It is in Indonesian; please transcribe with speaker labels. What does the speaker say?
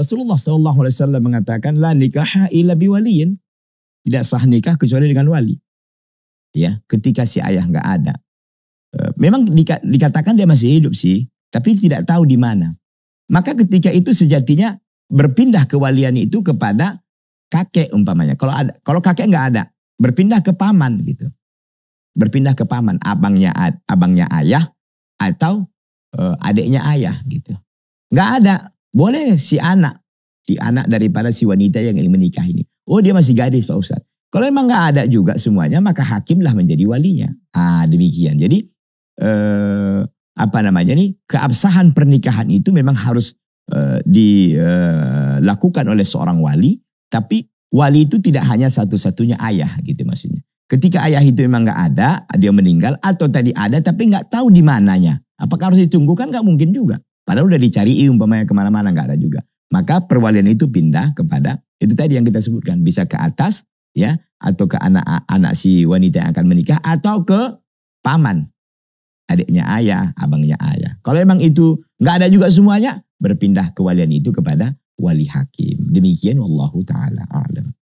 Speaker 1: Rasulullah SAW mengatakan la nikaha illa biwaliyin. Tidak sah nikah kecuali dengan wali. Ya, ketika si ayah nggak ada. Eh, memang dikatakan dia masih hidup sih, tapi tidak tahu di mana. Maka ketika itu sejatinya berpindah kewalian itu kepada kakek umpamanya. Kalau ada, kalau kakek nggak ada, berpindah ke paman gitu. Berpindah ke paman, abangnya abangnya ayah atau eh, adiknya ayah gitu. Nggak ada boleh si anak, si anak daripada si wanita yang ingin menikah ini. Oh dia masih gadis Pak Ustadz. Kalau emang nggak ada juga semuanya, maka hakimlah menjadi walinya. Ah demikian. Jadi eh, apa namanya nih keabsahan pernikahan itu memang harus eh, dilakukan eh, oleh seorang wali. Tapi wali itu tidak hanya satu-satunya ayah gitu maksudnya. Ketika ayah itu memang nggak ada, dia meninggal atau tadi ada tapi nggak tahu di mananya. Apakah harus ditunggu kan nggak mungkin juga. Padahal udah dicari umpamanya kemana-mana nggak ada juga. Maka perwalian itu pindah kepada itu tadi yang kita sebutkan bisa ke atas ya atau ke anak-anak si wanita yang akan menikah atau ke paman adiknya ayah, abangnya ayah. Kalau emang itu nggak ada juga semuanya, berpindah kewalian itu kepada wali hakim. Demikian wallahu taala alam.